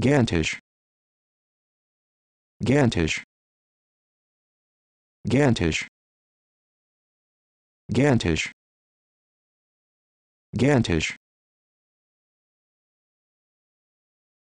Gantish Gantish Gantish Gantish Gantish